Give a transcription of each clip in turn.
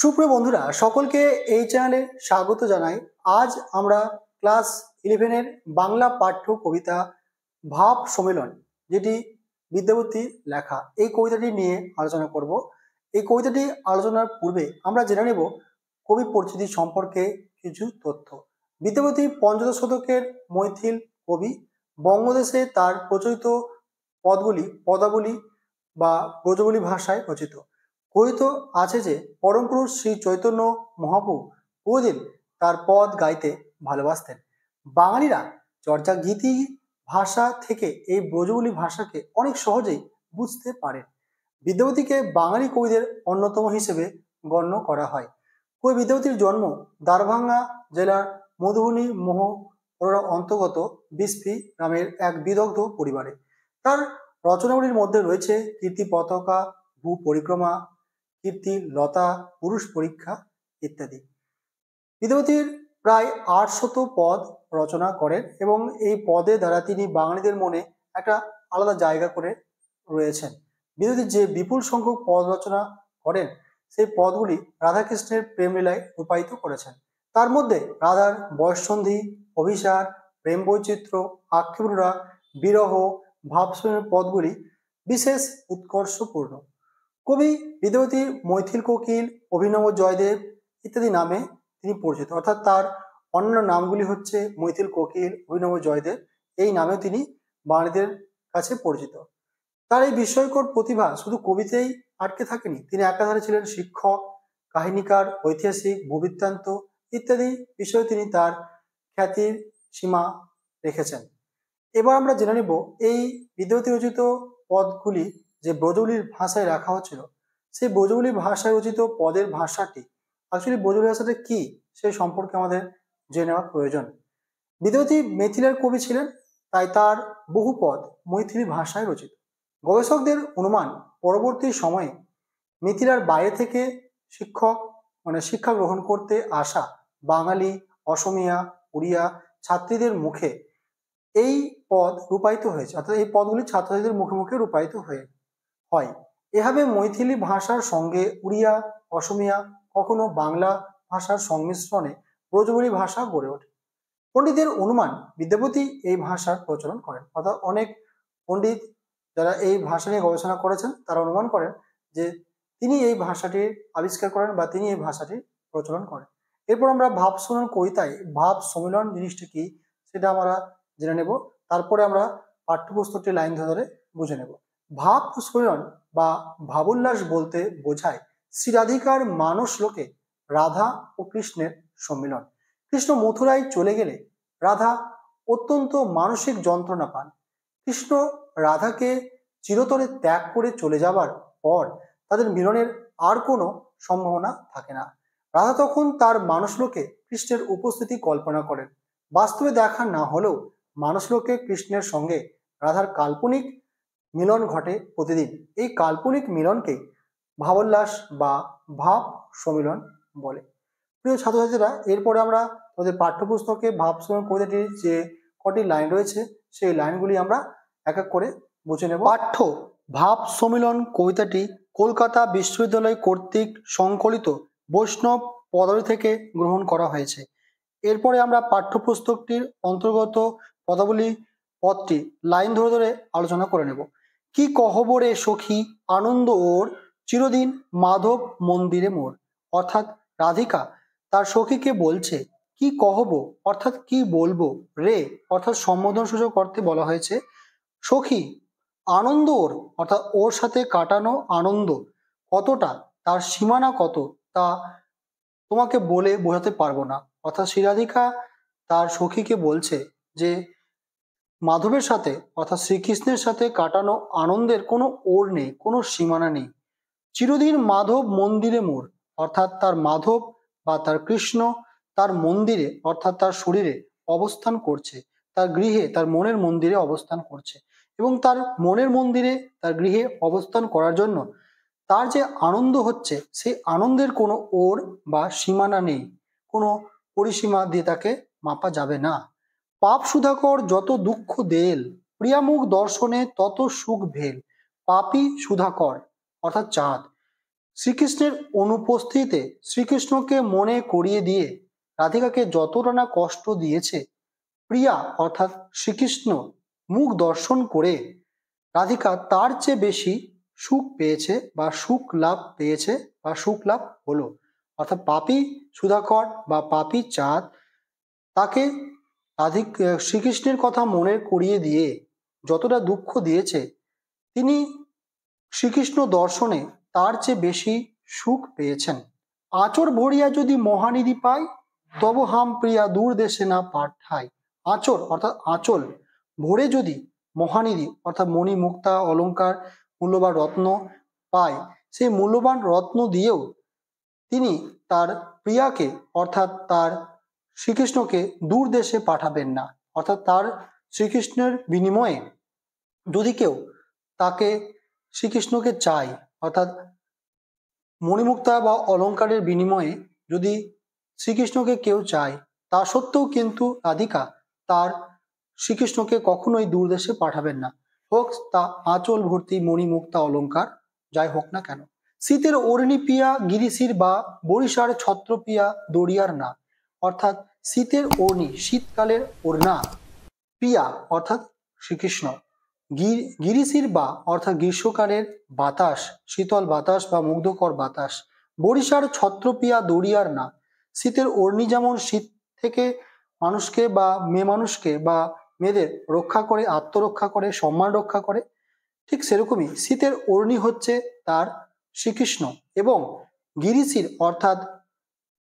সুপ্রিয় বন্ধুরা সকলকে এই চ্যানেলে স্বাগত জানাই আজ আমরা ক্লাস ইলেভেনের বাংলা পাঠ্য কবিতা ভাব সম্মেলন যেটি বিদ্যাপতি লেখা এই কবিতাটি নিয়ে আলোচনা করব এই কবিতাটি আলোচনার পূর্বে আমরা জেনে নেব কবি পরিচিতি সম্পর্কে কিছু তথ্য বিদ্যাপতি পঞ্চদশ শতকের মৈথিল কবি বঙ্গদেশে তার প্রচলিত পদগুলি পদাবলী বা ব্রজবলী ভাষায় রচিত কথিত আছে যে পরমপুরুষ শ্রী চৈতন্য মহাপ্রু বহুদিন তার পদ গাইতে ভালোবাসতেন বাঙালিরা চর্চা গীতি ভাষা থেকে এই ব্রজবলী ভাষাকে অনেক সহজেই বুঝতে পারেন বিদ্যাপতিকে বাঙালি কবিদের অন্যতম হিসেবে গণ্য করা হয় কবি বিদ্যাপতির জন্ম দারভাঙ্গা জেলার মধুবনী মোহ অন্তর্গত বিসফি নামের এক বিদগ্ধ পরিবারে তার রচনাগুলির মধ্যে রয়েছে কীর্তি পতাকা ভূ পরিক্রমা কীর্তি লতা পুরুষ পরীক্ষা ইত্যাদি বিদ্যাপতির প্রায় আটশত পদ রচনা করেন এবং এই পদে দ্বারা তিনি বাঙালিদের মনে একটা আলাদা জায়গা করে রয়েছেন বিদ্যাপতির যে বিপুল সংখ্যক পদ রচনা করেন সেই পদগুলি রাধাকৃষ্ণের প্রেমলীলায় রূপায়িত করেছেন তার মধ্যে রাধার বয়সন্ধি অভিসার প্রেম বৈচিত্র্য আক্ষেপরা বিরহ ভাবসমের পদগুলি বিশেষ উৎকর্ষপূর্ণ কবি বিদ্যাপতি মৈথিল কোকিল অভিনব জয়দেব ইত্যাদি নামে তিনি পরিচিত অর্থাৎ তার অন্য নামগুলি হচ্ছে মৈথিল কোকিল অভিনব জয়দেব এই নামে তিনি বাঙালিদের কাছে পরিচিত তার এই বিস্ময়কর প্রতিভা শুধু কবিতেই আটকে থাকেনি তিনি একাধারে ছিলেন শিক্ষক কাহিনীকার ঐতিহাসিক ভূবৃত্তান্ত ইত্যাদি বিষয়ে তিনি তার খ্যাতির সীমা রেখেছেন এবার আমরা জেনে নেব এই বিদ্যুতি রচিত পদগুলি যে ব্রজবলির ভাষায় রাখা হয়েছিল সেই ব্রজবলি ভাষায় রচিত পদের ভাষাটি অ্যাকচুয়ালি ব্রজবলি ভাষাটা কি সেই সম্পর্কে আমাদের জেনে নেওয়া প্রয়োজন বিদ্যাপতি মেথিলার কবি ছিলেন তাই তার বহু পদ মৈথিলি ভাষায় রচিত গবেষকদের অনুমান পরবর্তী সময়ে মিথিলার বাইরে থেকে শিক্ষক মানে শিক্ষা গ্রহণ করতে আসা বাঙালি অসমিয়া উড়িয়া ছাত্রীদের মুখে এই পদ রূপায়িত হয়েছে অর্থাৎ এই পদগুলি ছাত্রছাত্রীদের মুখে মুখে রূপায়িত হয়েছে হয় এভাবে মৈথিলি ভাষার সঙ্গে উড়িয়া অসমিয়া কখনো বাংলা ভাষার সংমিশ্রণে ব্রজবুরি ভাষা গড়ে ওঠে পণ্ডিতের অনুমান বিদ্যাপতি এই ভাষার প্রচলন করেন অর্থাৎ অনেক পণ্ডিত যারা এই ভাষা নিয়ে গবেষণা করেছেন তারা অনুমান করেন যে তিনি এই ভাষাটির আবিষ্কার করেন বা তিনি এই ভাষাটির প্রচলন করেন এরপর আমরা ভাব সমীলন কবিতায় ভাব সম্মিলন জিনিসটা কি সেটা আমরা জেনে নেব তারপরে আমরা পাঠ্যপুস্তকটি লাইন ধরে বুঝে নেবো ভাব স্ফুরণ বা ভাবোল্লাস বলতে বোঝায় শ্রীরাধিকার মানস লোকে রাধা ও কৃষ্ণের সম্মিলন কৃষ্ণ মথুরায় চলে গেলে রাধা অত্যন্ত মানসিক যন্ত্রণা পান কৃষ্ণ রাধাকে চিরতরে ত্যাগ করে চলে যাবার পর তাদের মিলনের আর কোনো সম্ভাবনা থাকে না রাধা তখন তার মানুষলোকে কৃষ্ণের উপস্থিতি কল্পনা করেন বাস্তবে দেখা না হলেও মানুষলোকে কৃষ্ণের সঙ্গে রাধার কাল্পনিক মিলন ঘটে প্রতিদিন এই কাল্পনিক মিলনকে ভাবোল্লাস বা ভাব সম্মিলন বলে প্রিয় ছাত্রছাত্রীরা এরপরে আমরা তাদের পাঠ্যপুস্তকে ভাব সমিলন কবিতাটির যে কটি লাইন রয়েছে সেই লাইনগুলি আমরা এক এক করে বুঝে নেব পাঠ্য ভাব সম্মিলন কবিতাটি কলকাতা বিশ্ববিদ্যালয় কর্তৃক সংকলিত বৈষ্ণব পদাবলী থেকে গ্রহণ করা হয়েছে এরপরে আমরা পাঠ্যপুস্তকটির অন্তর্গত পদাবলী পদটি লাইন ধরে ধরে আলোচনা করে নেব কি কহবরে সখী আনন্দ ওর চিরদিন মাধব মন্দিরে মোর অর্থাৎ রাধিকা তার সখীকে বলছে কি কহব অর্থাৎ কি বলবো রে অর্থাৎ সম্বোধন সূচক অর্থে বলা হয়েছে সখী আনন্দ ওর অর্থাৎ ওর সাথে কাটানো আনন্দ কতটা তার সীমানা কত তা তোমাকে বলে বোঝাতে পারবো না অর্থাৎ শ্রীরাধিকা তার সখীকে বলছে যে মাধবের সাথে অর্থাৎ শ্রীকৃষ্ণের সাথে কাটানো আনন্দের কোনো ওর নেই কোনো সীমানা নেই চিরদিন মাধব মন্দিরে মোর অর্থাৎ তার মাধব বা তার কৃষ্ণ তার মন্দিরে অর্থাৎ তার শরীরে অবস্থান করছে তার গৃহে তার মনের মন্দিরে অবস্থান করছে এবং তার মনের মন্দিরে তার গৃহে অবস্থান করার জন্য তার যে আনন্দ হচ্ছে সেই আনন্দের কোনো ওর বা সীমানা নেই কোনো পরিসীমা দিয়ে তাকে মাপা যাবে না পাপ সুধাকর যত দুঃখ দেল প্রিয়ামুখ দর্শনে তত সুখ ভেল পাপি সুধাকর অর্থাৎ চাঁদ শ্রীকৃষ্ণের অনুপস্থিতিতে শ্রীকৃষ্ণকে মনে করিয়ে দিয়ে রাধিকাকে যতটা না কষ্ট দিয়েছে প্রিয়া অর্থাৎ শ্রীকৃষ্ণ মুখ দর্শন করে রাধিকা তার চেয়ে বেশি সুখ পেয়েছে বা সুখ লাভ পেয়েছে বা সুখ লাভ হলো অর্থাৎ পাপি সুধাকর বা পাপি চাঁদ তাকে রাধিক শ্রীকৃষ্ণের কথা মনে করিয়ে দিয়ে যতটা দুঃখ দিয়েছে তিনি শ্রীকৃষ্ণ দর্শনে তার চেয়ে বেশি সুখ পেয়েছেন আচর ভরিয়া যদি মহানিধি পায় তব হাম প্রিয়া দূর দেশে না পাঠায় আচর অর্থাৎ আচল ভরে যদি মহানিধি অর্থাৎ মণি মুক্তা অলঙ্কার মূল্যবান রত্ন পায় সেই মূল্যবান রত্ন দিয়েও তিনি তার প্রিয়াকে অর্থাৎ তার শ্রীকৃষ্ণকে দূর দেশে পাঠাবেন না অর্থাৎ তার শ্রীকৃষ্ণের বিনিময়ে যদি কেউ তাকে শ্রীকৃষ্ণকে চাই অর্থাৎ মণিমুক্তা বা অলঙ্কারের বিনিময়ে যদি শ্রীকৃষ্ণকে কেউ চায় তা সত্ত্বেও কিন্তু রাধিকা তার শ্রীকৃষ্ণকে কখনোই দূর দেশে পাঠাবেন না হোক তা আঁচল ভর্তি মণিমুক্তা অলঙ্কার যাই হোক না কেন শীতের অরণিপিয়া গিরিশির বা বরিশার ছত্রপিয়া দড়িয়ার না অর্থাৎ শীতের অর্ণি শীতকালের ওড়না প্রিয়া অর্থাৎ শ্রীকৃষ্ণ গিরিশির বা অর্থাৎ গ্রীষ্মকালের বাতাস শীতল বাতাস বা মুগ্ধকর বাতাস বরিশার ছত্রপিয়া দড়িয়ার না শীতের অর্ণি যেমন শীত থেকে মানুষকে বা মেয়ে মানুষকে বা মেয়েদের রক্ষা করে আত্মরক্ষা করে সম্মান রক্ষা করে ঠিক সেরকমই শীতের অর্ণি হচ্ছে তার শ্রীকৃষ্ণ এবং গিরিশির অর্থাৎ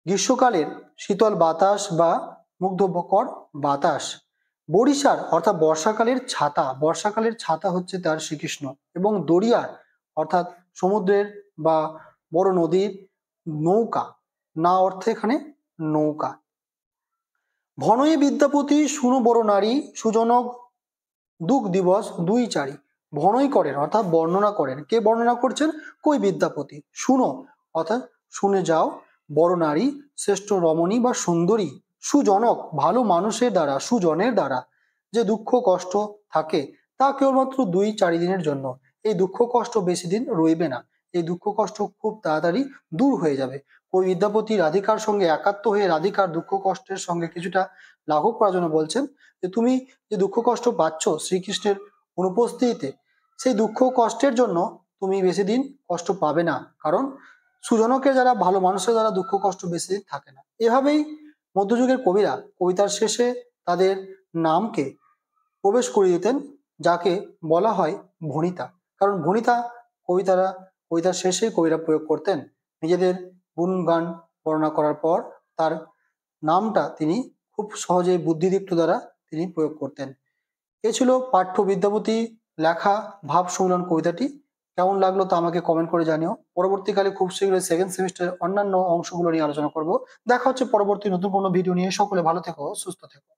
গ্রীষ্মকালের শীতল বাতাস বা মুগ্ধকর বাতাস বরিশার অর্থাৎ বর্ষাকালের ছাতা বর্ষাকালের ছাতা হচ্ছে তার শ্রীকৃষ্ণ এবং দরিয়ার অর্থাৎ সমুদ্রের বা বড় নদীর নৌকা না অর্থে এখানে নৌকা ভনয়ে বিদ্যাপতি শুনো বড় নারী সুজনক দুঃখ দিবস দুই চারি ভনই করেন অর্থাৎ বর্ণনা করেন কে বর্ণনা করছেন কই বিদ্যাপতি শুনো অর্থাৎ শুনে যাও বড় নারী শ্রেষ্ঠ রমণী বা সুন্দরী সুজনক ভালো মানুষের দ্বারা সুজনের দ্বারা যে দুঃখ কষ্ট থাকে তা কেবলমাত্র দুই চারি দিনের জন্য এই দুঃখ কষ্ট বেশি দিন রইবে না এই দুঃখ কষ্ট খুব তাড়াতাড়ি দূর হয়ে যাবে কবি বিদ্যাপতি রাধিকার সঙ্গে একাত্ম হয়ে রাধিকার দুঃখ কষ্টের সঙ্গে কিছুটা লাঘব করার জন্য বলছেন যে তুমি যে দুঃখ কষ্ট পাচ্ছ শ্রীকৃষ্ণের অনুপস্থিতিতে সেই দুঃখ কষ্টের জন্য তুমি বেশি দিন কষ্ট পাবে না কারণ সুজনকে যারা ভালো মানুষের যারা দুঃখ কষ্ট বেশি থাকে না এভাবেই মধ্যযুগের কবিরা কবিতার শেষে তাদের নামকে প্রবেশ করিয়ে দিতেন যাকে বলা হয় ভণিতা কারণ ভণিতা কবিতারা কবিতার শেষে কবিরা প্রয়োগ করতেন নিজেদের গুণগান বর্ণনা করার পর তার নামটা তিনি খুব সহজে বুদ্ধিদীপ্ত দ্বারা তিনি প্রয়োগ করতেন এ ছিল পাঠ্য বিদ্যাপতি লেখা ভাব সম্মিলন কবিতাটি কেমন লাগলো তো আমাকে কমেন্ট করে জানিও পরবর্তীকালে খুব শীঘ্রই সেকেন্ড সেমিস্টার অন্যান্য অংশগুলো নিয়ে আলোচনা করব দেখা হচ্ছে পরবর্তী নতুন কোনো ভিডিও নিয়ে সকলে ভালো থেকো সুস্থ থেকো